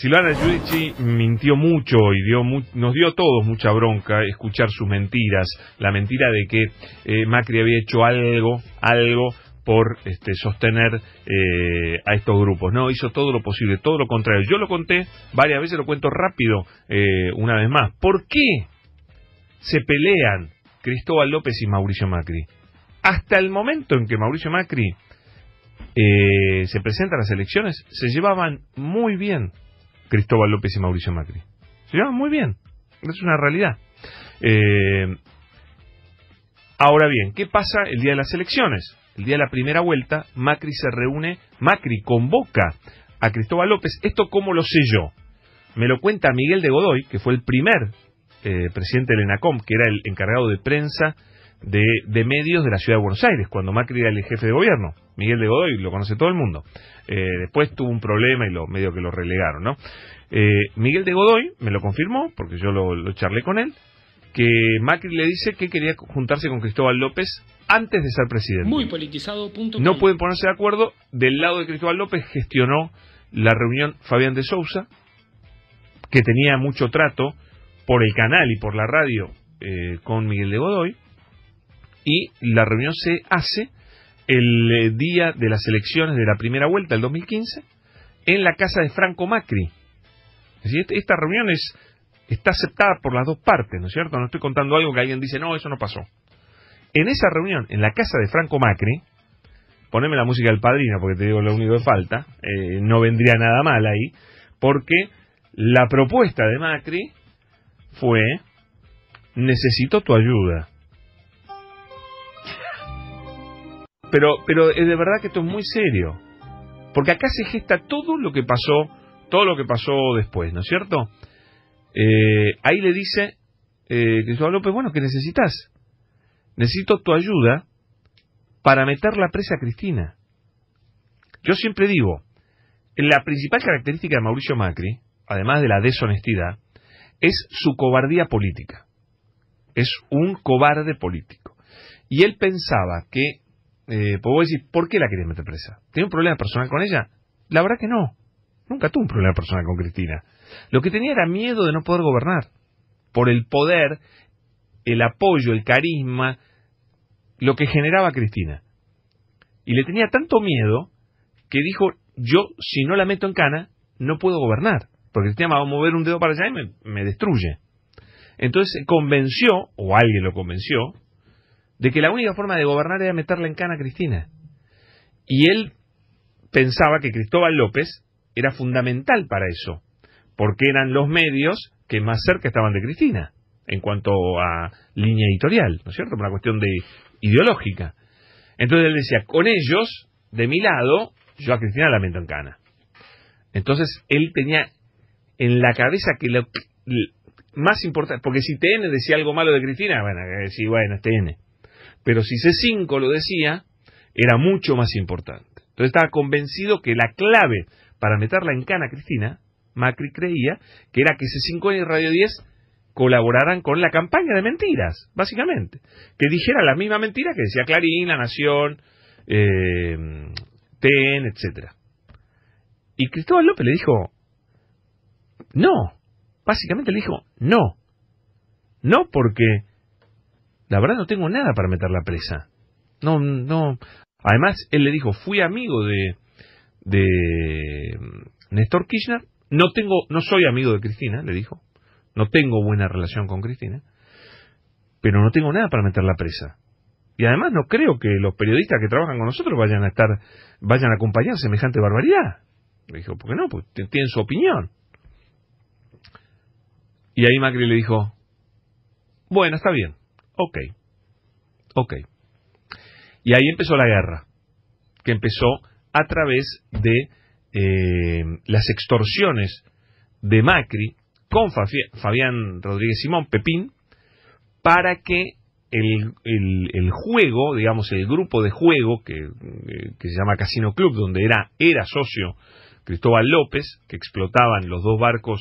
Silvana Giudici mintió mucho y dio nos dio a todos mucha bronca escuchar sus mentiras. La mentira de que eh, Macri había hecho algo, algo por este, sostener eh, a estos grupos. No, hizo todo lo posible, todo lo contrario. Yo lo conté varias veces, lo cuento rápido eh, una vez más. ¿Por qué se pelean Cristóbal López y Mauricio Macri? Hasta el momento en que Mauricio Macri se presenta a las elecciones, se llevaban muy bien Cristóbal López y Mauricio Macri. muy bien, es una realidad. Eh, ahora bien, ¿qué pasa el día de las elecciones? El día de la primera vuelta, Macri se reúne, Macri convoca a Cristóbal López. ¿Esto cómo lo sé yo? Me lo cuenta Miguel de Godoy, que fue el primer presidente eh, presidente del ENACOM, que era el encargado de prensa de, medios de la ciudad de Buenos Aires, cuando Macri era el jefe de gobierno. Miguel de Godoy, lo conoce todo el mundo. Eh, después tuvo un problema y lo medio que lo relegaron, ¿no? Eh, Miguel de Godoy me lo confirmó, porque yo lo, charlé con él, que Macri le dice que quería juntarse con Cristóbal López antes de ser presidente. Muy politizado, punto. No pueden ponerse de acuerdo. Del lado de Cristóbal López gestionó la reunión Fabián de Sousa, que tenía mucho trato por el canal y por la radio eh, con Miguel de Godoy y la reunión se hace el eh, día de las elecciones de la primera vuelta, el 2015, en la casa de Franco Macri. Este, esta reunión es, está aceptada por las dos partes, ¿no es cierto? No estoy contando algo que alguien dice, no, eso no pasó. En esa reunión, en la casa de Franco Macri, poneme la música del padrino, porque te digo lo único que falta, eh, no vendría nada mal ahí, porque la propuesta de Macri fue, necesito tu ayuda. Pero, pero es de verdad que esto es muy serio. Porque acá se gesta todo lo que pasó, todo lo que pasó después, ¿no es cierto? Eh, ahí le dice eh, Cristóbal López, bueno, ¿qué necesitas? Necesito tu ayuda para meter la presa a Cristina. Yo siempre digo, la principal característica de Mauricio Macri, además de la deshonestidad, es su cobardía política. Es un cobarde político. Y él pensaba que eh, pues vos decís, ¿por qué la querés meter presa? ¿Tenía un problema personal con ella? La verdad que no. Nunca tuve un problema personal con Cristina. Lo que tenía era miedo de no poder gobernar. Por el poder, el apoyo, el carisma, lo que generaba Cristina. Y le tenía tanto miedo que dijo, yo si no la meto en cana, no puedo gobernar. Porque Cristina va a mover un dedo para allá y me, destruye. Entonces convenció, o alguien lo convenció, de que la única forma de gobernar era meterle en cana a Cristina. Y él pensaba que Cristóbal López era fundamental para eso, porque eran los medios que más cerca estaban de Cristina, en cuanto a línea editorial, ¿no es cierto? Por una cuestión de ideológica. Entonces él decía, con ellos, de mi lado, yo a Cristina la meto en cana. Entonces él tenía en la cabeza que lo más importante, porque si TN decía algo malo de Cristina, bueno, decía bueno, es TN. Pero si C5 lo decía, era mucho más importante. Entonces estaba convencido que la clave para meterla en cana Cristina, Macri creía, que era que C5 y Radio 10 colaboraran con la campaña de mentiras, básicamente. Que dijera la misma mentira que decía Clarín, La Nación, eh, TN, etcétera. Y Cristóbal López le dijo, no, básicamente le dijo, no. No porque la verdad no tengo nada para meter la presa. No, no. Además, él le dijo, fui amigo de, de mm, Néstor Kirchner, no tengo, no soy amigo de Cristina, le dijo, no tengo buena relación con Cristina, pero no tengo nada para meter la presa. Y además no creo que los periodistas que trabajan con nosotros vayan a estar, vayan a acompañar semejante barbaridad. Le dijo, ¿por qué no? Pues tienen su opinión. Y ahí Macri le dijo, bueno, está bien, Ok, ok. Y ahí empezó la guerra, que empezó a través de eh, las extorsiones de Macri con Fabián Rodríguez Simón, Pepín, para que el, juego, digamos, el grupo de juego eh, que, se llama Casino Club, donde era, era socio Cristóbal López, que explotaban los dos barcos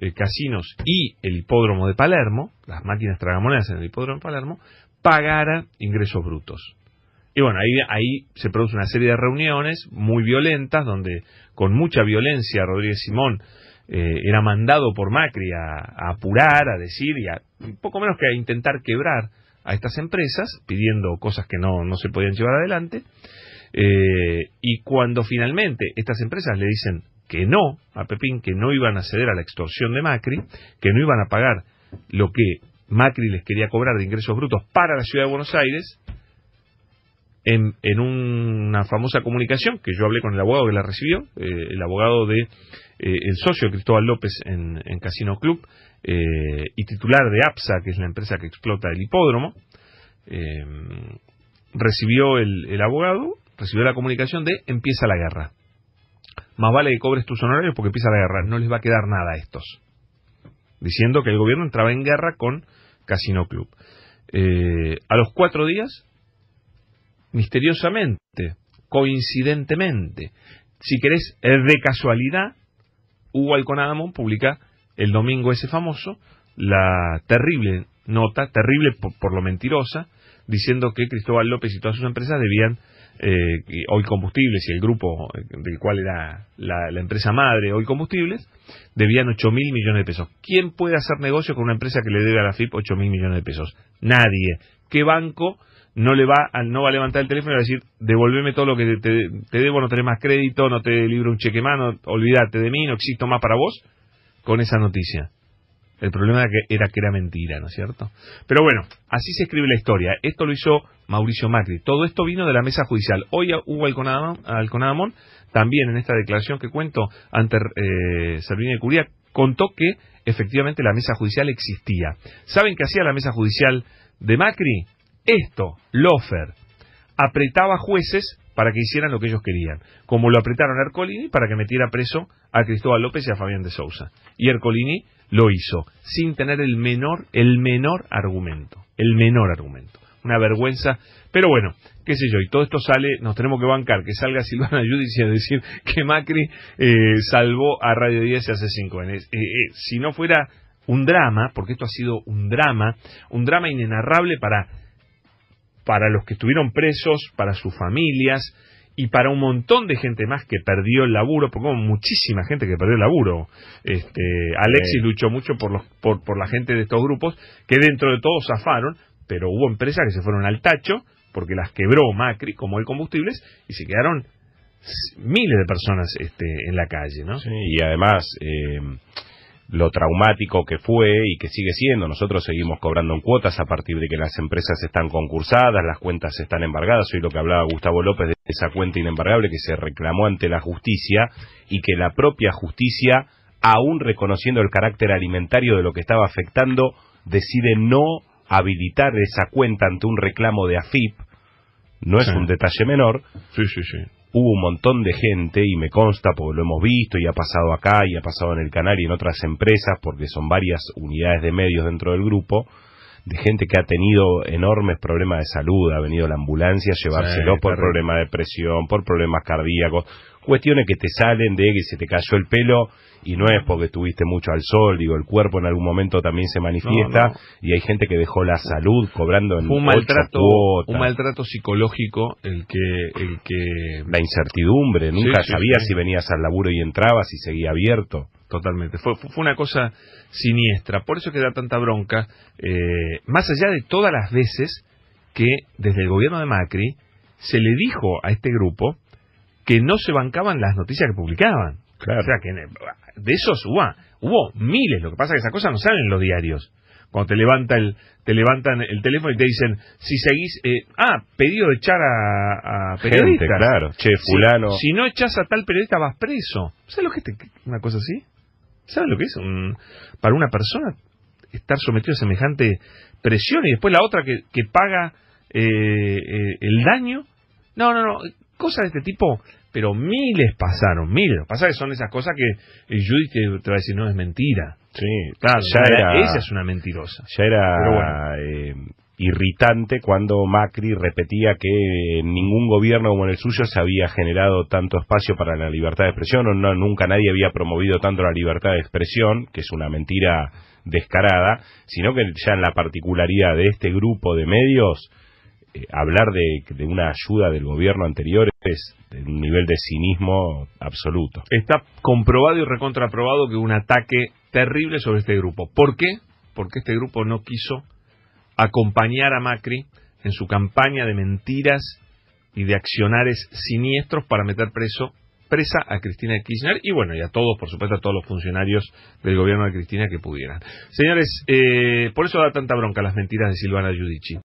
eh, casinos y el hipódromo de Palermo, las máquinas tragamonedas en el hipódromo de Palermo, pagara ingresos brutos. Y bueno, ahí, ahí se produce una serie de reuniones muy violentas, donde con mucha violencia Rodríguez Simón eh, era mandado por Macri a, apurar, a decir y a poco menos que a intentar quebrar a estas empresas, pidiendo cosas que no, no se podían llevar adelante. Eh, y cuando finalmente estas empresas le dicen que no a Pepín, que no iban a ceder a la extorsión de Macri, que no iban a pagar lo que Macri les quería cobrar de ingresos brutos para la ciudad de Buenos Aires, en, una famosa comunicación que yo hablé con el abogado que la recibió, eh, el abogado de eh, el socio Cristóbal López en, Casino Club y titular de APSA, que es la empresa que explota el hipódromo, recibió el abogado recibió la comunicación de empieza la guerra. Más vale que cobres tus honorarios porque empieza la guerra, no les va a quedar nada a estos. Diciendo que el gobierno entraba en guerra con Casino Club. Eh, a los cuatro días, misteriosamente, coincidentemente, si querés, de casualidad, Hugo Alconadamón publica el domingo ese famoso la terrible nota, terrible por, por lo mentirosa, diciendo que Cristóbal López y todas sus empresas debían eh, Hoy Combustibles y el grupo eh, del cual era la, empresa madre Hoy Combustibles, debían 8 mil millones de pesos. ¿Quién puede hacer negocio con una empresa que le debe a la FIP 8 mil millones de pesos? Nadie. ¿Qué banco no le va a, no va a levantar el teléfono y va a decir, devolveme todo lo que te, debo, no tenés más crédito, no te libro un cheque mano, olvídate de mí, no existo más para vos? Con esa noticia. El problema era que, era que era mentira, ¿no es cierto? Pero bueno, así se escribe la historia. Esto lo hizo Mauricio Macri. Todo esto vino de la mesa judicial. Hoy Hugo Alconamón, también en esta declaración que cuento ante eh, Servini de Curia, contó que efectivamente la mesa judicial existía. ¿Saben qué hacía la mesa judicial de Macri? Esto, Lofer, apretaba jueces para que hicieran lo que ellos querían, como lo apretaron a Ercolini para que metiera preso a Cristóbal López y a Fabián de Sousa. Y Ercolini lo hizo sin tener el menor, el menor argumento, el menor argumento. Una vergüenza, pero bueno, qué sé yo, y todo esto sale, nos tenemos que bancar, que salga Silvana Judici a decir que Macri eh, salvó a Radio 10 hace cinco años. Eh, eh, si no fuera un drama, porque esto ha sido un drama, un drama inenarrable para, para los que estuvieron presos, para sus familias, y para un montón de gente más que perdió el laburo, porque como muchísima gente que perdió el laburo. Este, Alexis luchó mucho por, los, por, la gente de estos grupos, que dentro de todo zafaron, pero hubo empresas que se fueron al tacho, porque las quebró Macri, como el combustibles, y se quedaron miles de personas este, en la calle, ¿no? y además... Eh, lo traumático que fue y que sigue siendo. Nosotros seguimos cobrando en cuotas a partir de que las empresas están concursadas, las cuentas están embargadas. Hoy lo que hablaba Gustavo López de esa cuenta inembargable que se reclamó ante la justicia y que la propia justicia, aún reconociendo el carácter alimentario de lo que estaba afectando, decide no habilitar esa cuenta ante un reclamo de AFIP. No es un detalle menor. Sí, sí, sí hubo un montón de gente, y me consta porque lo hemos visto y ha pasado acá y ha pasado en el canal y en otras empresas, porque son varias unidades de medios dentro del grupo, de gente que ha tenido enormes problemas de salud, ha venido la ambulancia a llevárselo por problemas de presión, por problemas cardíacos, cuestiones que te salen de que se te cayó el pelo y no es porque estuviste mucho al sol, digo, el cuerpo en algún momento también se manifiesta y hay gente que dejó la salud cobrando en un maltrato, un maltrato psicológico el que el que la incertidumbre, nunca sabías si venías al laburo y entrabas y seguía abierto totalmente. Fue, fue una cosa siniestra. Por eso queda tanta bronca, eh, más allá de todas las veces que desde el gobierno de Macri se le dijo a este grupo que no se bancaban las noticias que publicaban. O sea, que de esos hubo, miles. Lo que pasa es que esas cosas no salen en los diarios. Cuando te, levanta el, te levantan el teléfono y te dicen, si seguís, eh, ah, pedido de echar a, a claro, che, fulano. Si, no echas a tal periodista vas preso. ¿Sabes lo que es este, una cosa así? ¿Saben lo que es? para una persona estar sometido a semejante presión y después la otra que, paga eh, eh, el daño. No, no, no. Cosas de este tipo, pero miles pasaron, miles. Pasa que son esas cosas que el eh, Judith te, va a decir, no, es mentira. Sí, claro, ya era, ella es una mentirosa. Ya era, irritante cuando Macri repetía que ningún gobierno como el suyo se había generado tanto espacio para la libertad de expresión o no, nunca nadie había promovido tanto la libertad de expresión, que es una mentira descarada, sino que ya en la particularidad de este grupo de medios, eh, hablar de, una ayuda del gobierno anterior es un nivel de cinismo absoluto. Está comprobado y recontraprobado que un ataque terrible sobre este grupo. ¿Por qué? Porque este grupo no quiso acompañar a Macri en su campaña de mentiras y de accionares siniestros para meter preso presa a Cristina Kirchner y bueno, y a todos, por supuesto, a todos los funcionarios del gobierno de Cristina que pudieran. Señores, eh, por eso da tanta bronca las mentiras de Silvana Giudici.